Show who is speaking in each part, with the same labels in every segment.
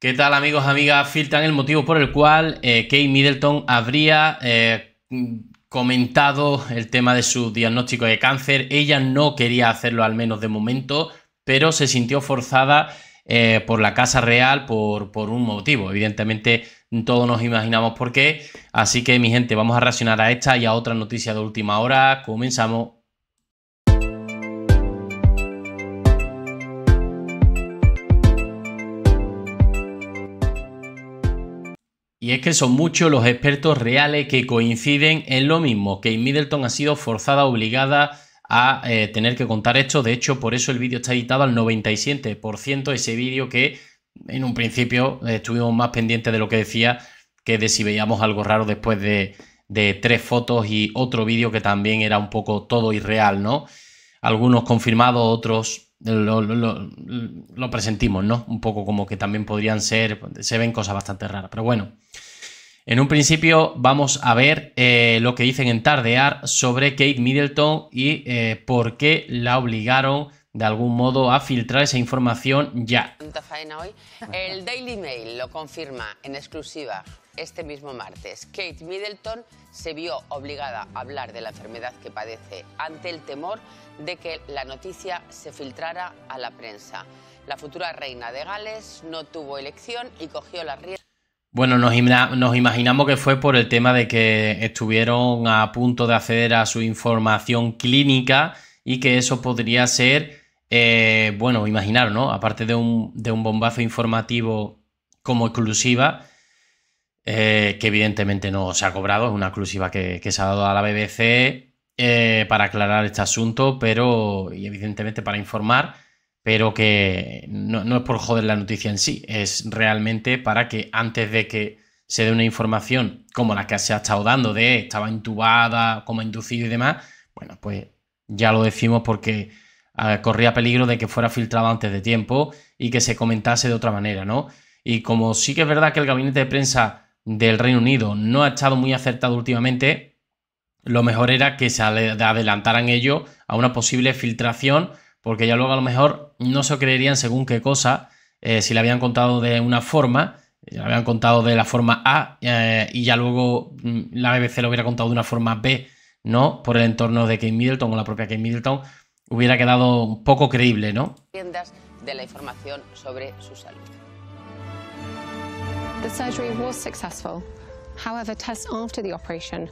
Speaker 1: ¿Qué tal amigos, amigas? Filtran el motivo por el cual eh, Kate Middleton habría eh, comentado el tema de su diagnóstico de cáncer. Ella no quería hacerlo, al menos de momento, pero se sintió forzada eh, por la Casa Real por, por, un motivo. Evidentemente todos nos imaginamos por qué. Así que mi gente, vamos a reaccionar a esta y a otra noticia de última hora. Comenzamos. Y es que son muchos los expertos reales que coinciden en lo mismo, que Middleton ha sido forzada, obligada a eh, tener que contar esto. De hecho, por eso el vídeo está editado al 97%, ese vídeo que en un principio estuvimos más pendientes de lo que decía que de si veíamos algo raro después de, de tres fotos y otro vídeo que también era un poco todo irreal, ¿no? Algunos confirmados, otros lo, presentimos, ¿no? Un poco como que también podrían ser, se ven cosas bastante raras, pero bueno. En un principio vamos a ver eh, lo que dicen en Tardear sobre Kate Middleton y eh, por qué la obligaron de algún modo a filtrar esa información ya. El Daily Mail lo confirma en exclusiva este mismo martes. Kate Middleton se vio obligada a hablar de la enfermedad que padece ante el temor de que la noticia se filtrara a la prensa. La futura reina de Gales no tuvo elección y cogió la riendas. Bueno, nos, imaginamos que fue por el tema de que estuvieron a punto de acceder a su información clínica y que eso podría ser, eh, bueno, imaginar, ¿no? Aparte de un bombazo informativo como exclusiva, eh, que evidentemente no se ha cobrado, es una exclusiva que, se ha dado a la BBC eh, para aclarar este asunto, pero, y evidentemente para informar, pero que no, es por joder la noticia en sí, es realmente para que antes de que se dé una información como la que se ha estado dando de estaba intubada, como inducido y demás, bueno, pues ya lo decimos porque eh, corría peligro de que fuera filtrado antes de tiempo y que se comentase de otra manera, ¿no? Y como sí que es verdad que el gabinete de prensa del Reino Unido no ha estado muy acertado últimamente, lo mejor era que se adelantaran ello a una posible filtración, porque ya luego a lo mejor no se creerían según qué cosa, eh, si le habían contado de una forma, eh, le habían contado de la forma A eh, y ya luego mm, la BBC lo hubiera contado de una forma B, ¿no? Por el entorno de Kate Middleton o la propia Kate Middleton, hubiera quedado poco creíble, ¿no? de la información sobre su salud. The surgery was successful. However, tests after the operation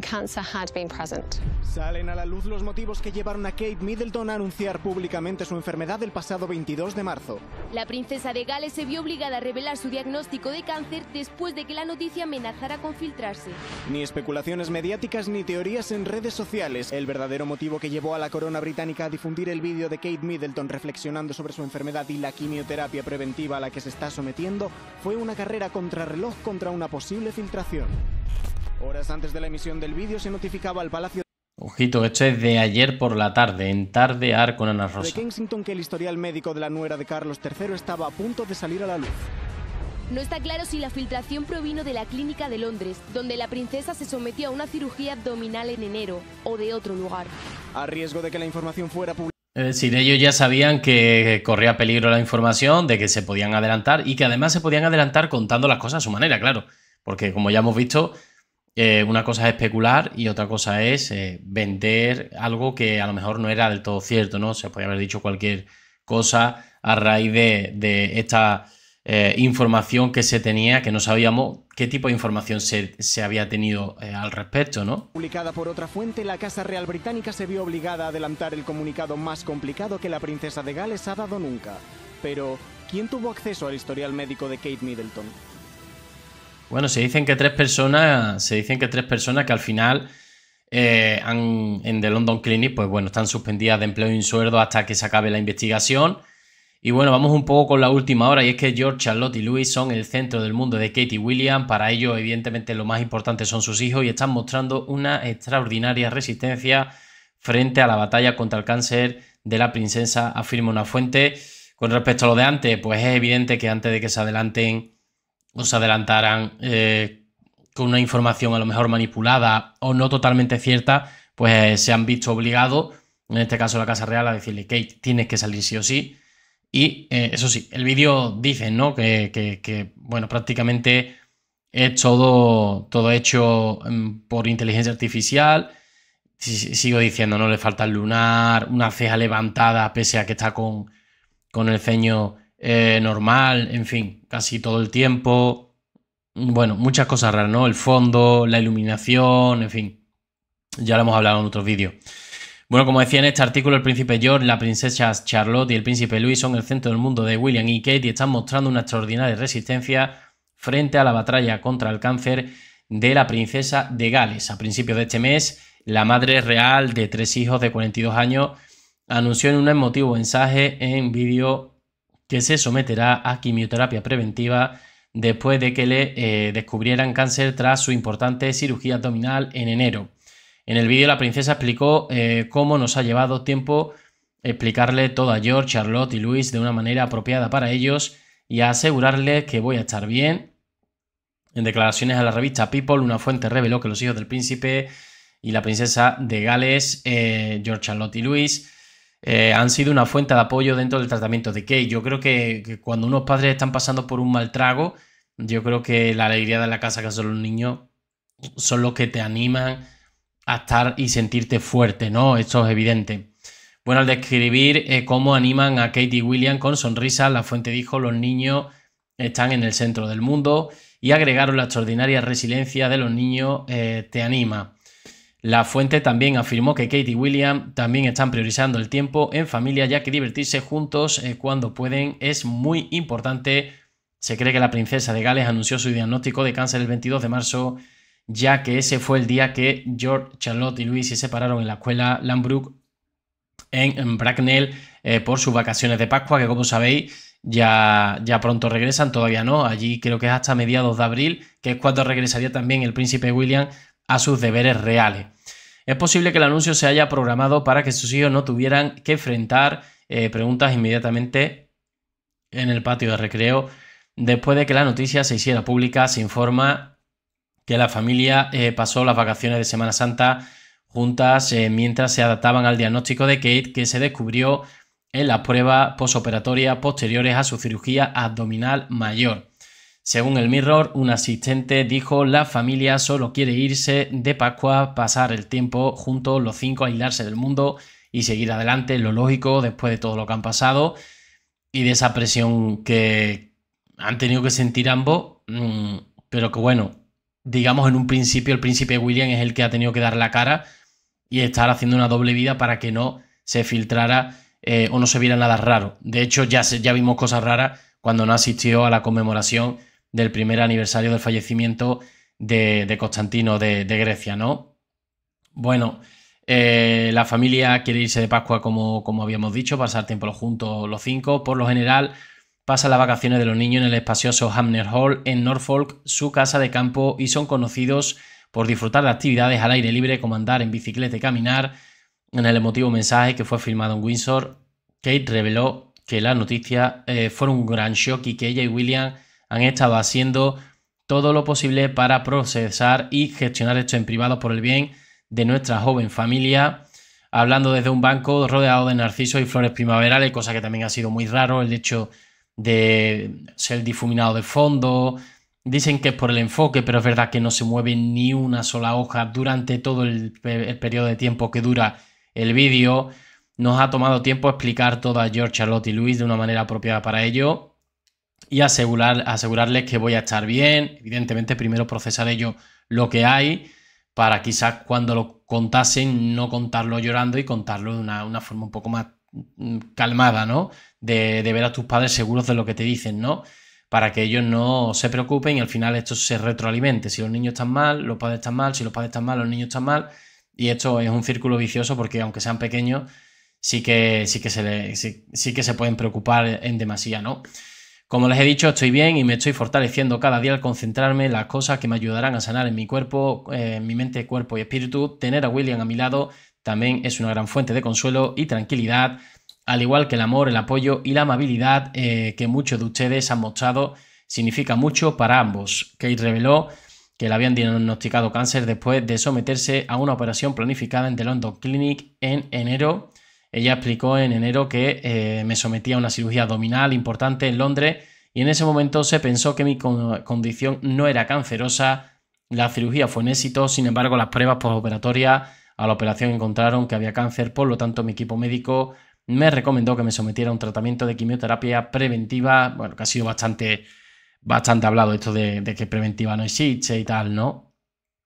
Speaker 1: cancer had been present.
Speaker 2: Salen a la luz los motivos que llevaron a Kate Middleton a anunciar públicamente su enfermedad el pasado 22 de marzo. La princesa de Gales se vio obligada a revelar su diagnóstico de cáncer después de que la noticia amenazara con filtrarse. Ni especulaciones mediáticas ni teorías en redes sociales. El verdadero motivo que llevó a la corona británica a difundir el vídeo de Kate Middleton reflexionando sobre su enfermedad y la quimioterapia preventiva a la que se está sometiendo fue una carrera contrarreloj contra una posible filtración. Horas antes de la emisión del vídeo se notificaba al Palacio
Speaker 1: Ojito, esto es de ayer por la tarde, en Tardear con Ana Rosa. De
Speaker 2: Kensington que el historial médico de la nuera de Carlos III estaba a punto de salir a la luz. No está claro si la filtración provino de la clínica de Londres, donde la princesa se sometió a una cirugía abdominal en enero, o de otro lugar. A riesgo de que la información fuera publicada.
Speaker 1: Si de ellos ya sabían que corría peligro la información, de que se podían adelantar y que además se podían adelantar contando las cosas a su manera, claro. Porque como ya hemos visto, eh, una cosa es especular y otra cosa es eh, vender algo que a lo mejor no era del todo cierto, ¿no? Se podía haber dicho cualquier cosa a raíz de, esta eh, información que se tenía, que no sabíamos qué tipo de información se, había tenido al respecto, ¿no?
Speaker 2: Publicada por otra fuente, la Casa Real Británica se vio obligada a adelantar el comunicado más complicado que la princesa de Gales ha dado nunca. Pero, ¿quién tuvo acceso al historial médico de Kate Middleton?
Speaker 1: Bueno, se dicen que tres personas, se dicen que tres personas que al final eh, han, en The London Clinic, pues bueno, están suspendidas de empleo y sueldo hasta que se acabe la investigación. Y bueno, vamos un poco con la última hora, y es que George, Charlotte y Louis son el centro del mundo de Katie Williams. Para ellos, evidentemente, lo más importante son sus hijos y están mostrando una extraordinaria resistencia frente a la batalla contra el cáncer de la princesa, afirma una fuente. Con respecto a lo de antes, pues es evidente que antes de que se adelanten se adelantaran eh, con una información a lo mejor manipulada o no totalmente cierta, pues eh, se han visto obligados, en este caso la Casa Real, a decirle, que tienes que salir sí o sí. Y eh, eso sí, el vídeo dice, ¿no? Que, bueno, prácticamente es todo, todo hecho mm, por inteligencia artificial. Sigo diciendo, no le falta el lunar, una ceja levantada, pese a que está con, con el ceño eh, normal, en fin, casi todo el tiempo. Bueno, muchas cosas raras, ¿no? El fondo, la iluminación, en fin. Ya lo hemos hablado en otros vídeos. Bueno, como decía en este artículo, el príncipe George, la princesa Charlotte y el príncipe Louis son el centro del mundo de William y Kate y están mostrando una extraordinaria resistencia frente a la batalla contra el cáncer de la princesa de Gales. A principios de este mes, la madre real de tres hijos de 42 años anunció en un emotivo mensaje en vídeo que se someterá a quimioterapia preventiva después de que le eh, descubrieran cáncer tras su importante cirugía abdominal en enero. En el vídeo la princesa explicó eh, cómo nos ha llevado tiempo explicarle todo a George, Charlotte y Luis de una manera apropiada para ellos y asegurarles que voy a estar bien. En declaraciones a la revista People, una fuente reveló que los hijos del príncipe y la princesa de Gales, eh, George, Charlotte y Luis, eh, han sido una fuente de apoyo dentro del tratamiento de Kate. Yo creo que, cuando unos padres están pasando por un mal trago, yo creo que la alegría de la casa que son los niños son los que te animan a estar y sentirte fuerte, ¿no? Esto es evidente. Bueno, al describir eh, cómo animan a Katie y William con sonrisa, la fuente dijo, los niños están en el centro del mundo y agregaron la extraordinaria resiliencia de los niños eh, te anima. La fuente también afirmó que Kate y William también están priorizando el tiempo en familia ya que divertirse juntos eh, cuando pueden es muy importante. Se cree que la princesa de Gales anunció su diagnóstico de cáncer el 22 de marzo ya que ese fue el día que George, Charlotte y Louis se separaron en la escuela Lambrook en, Bracknell eh, por sus vacaciones de Pascua, que como sabéis ya, ya pronto regresan, todavía no, allí creo que es hasta mediados de abril, que es cuando regresaría también el príncipe William a sus deberes reales. Es posible que el anuncio se haya programado para que sus hijos no tuvieran que enfrentar eh, preguntas inmediatamente en el patio de recreo. Después de que la noticia se hiciera pública, se informa que la familia eh, pasó las vacaciones de Semana Santa juntas eh, mientras se adaptaban al diagnóstico de Kate que se descubrió en las pruebas posoperatorias posteriores a su cirugía abdominal mayor. Según el Mirror, un asistente dijo la familia solo quiere irse de Pascua, pasar el tiempo juntos los cinco, aislarse del mundo y seguir adelante, lo lógico, después de todo lo que han pasado y de esa presión que han tenido que sentir ambos, mm, pero que bueno, digamos en un principio el príncipe William es el que ha tenido que dar la cara y estar haciendo una doble vida para que no se filtrara eh, o no se viera nada raro. De hecho, ya, ya vimos cosas raras cuando no asistió a la conmemoración del primer aniversario del fallecimiento de, Constantino de, Grecia, ¿no? Bueno, eh, la familia quiere irse de Pascua, como, como habíamos dicho, pasar tiempo juntos los cinco. Por lo general, pasa las vacaciones de los niños en el espacioso Hamner Hall en Norfolk, su casa de campo, y son conocidos por disfrutar de actividades al aire libre, como andar en bicicleta y caminar. En el emotivo mensaje que fue filmado en Windsor, Kate reveló que las noticias ...fue eh, fueron un gran shock y que ella y William han estado haciendo todo lo posible para procesar y gestionar esto en privado por el bien de nuestra joven familia, hablando desde un banco rodeado de narcisos y flores primaverales, cosa que también ha sido muy raro, el hecho de ser difuminado de fondo. Dicen que es por el enfoque, pero es verdad que no se mueve ni una sola hoja durante todo el, periodo de tiempo que dura el vídeo. Nos ha tomado tiempo explicar todo a George, Charlotte y Luis de una manera apropiada para ello y asegurar, asegurarles que voy a estar bien. Evidentemente, primero procesaré yo lo que hay para quizás cuando lo contasen no contarlo llorando y contarlo de una, forma un poco más mm, calmada, ¿no? De, ver a tus padres seguros de lo que te dicen, ¿no? Para que ellos no se preocupen y al final esto se retroalimente. Si los niños están mal, los padres están mal, si los padres están mal, los niños están mal. Y esto es un círculo vicioso porque aunque sean pequeños, sí que, sí que, se, sí que se pueden preocupar en demasía, ¿no? Como les he dicho, estoy bien y me estoy fortaleciendo cada día al concentrarme en las cosas que me ayudarán a sanar en mi cuerpo, en eh, mi mente, cuerpo y espíritu. Tener a William a mi lado también es una gran fuente de consuelo y tranquilidad, al igual que el amor, el apoyo y la amabilidad eh, que muchos de ustedes han mostrado significa mucho para ambos. Kate reveló que le habían diagnosticado cáncer después de someterse a una operación planificada en The London Clinic en enero ella explicó en enero que eh, me sometía a una cirugía abdominal importante en Londres y en ese momento se pensó que mi condición no era cancerosa. La cirugía fue un éxito, sin embargo las pruebas postoperatorias a la operación encontraron que había cáncer, por lo tanto mi equipo médico me recomendó que me sometiera a un tratamiento de quimioterapia preventiva, bueno, que ha sido bastante, bastante hablado esto de, de que preventiva no existe y tal, ¿no?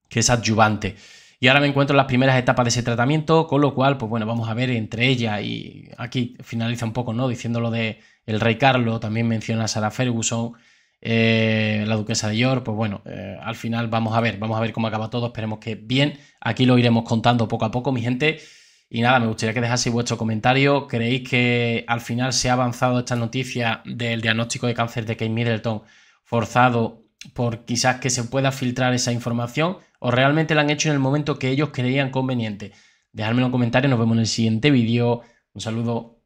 Speaker 1: Que es adyuvante. Y ahora me encuentro en las primeras etapas de ese tratamiento, con lo cual, pues bueno, vamos a ver entre ellas y aquí finaliza un poco, ¿no? Diciendo lo de el rey Carlos, también menciona a Sarah Ferguson, eh, la duquesa de York, pues bueno, eh, al final vamos a ver, vamos a ver cómo acaba todo, esperemos que bien, aquí lo iremos contando poco a poco, mi gente. Y nada, me gustaría que dejaseis vuestro comentario. ¿Creéis que al final se ha avanzado esta noticia del diagnóstico de cáncer de Kate Middleton forzado por quizás que se pueda filtrar esa información? o realmente lo han hecho en el momento que ellos creían conveniente. Dejadme en comentarios, nos vemos en el siguiente vídeo. Un saludo.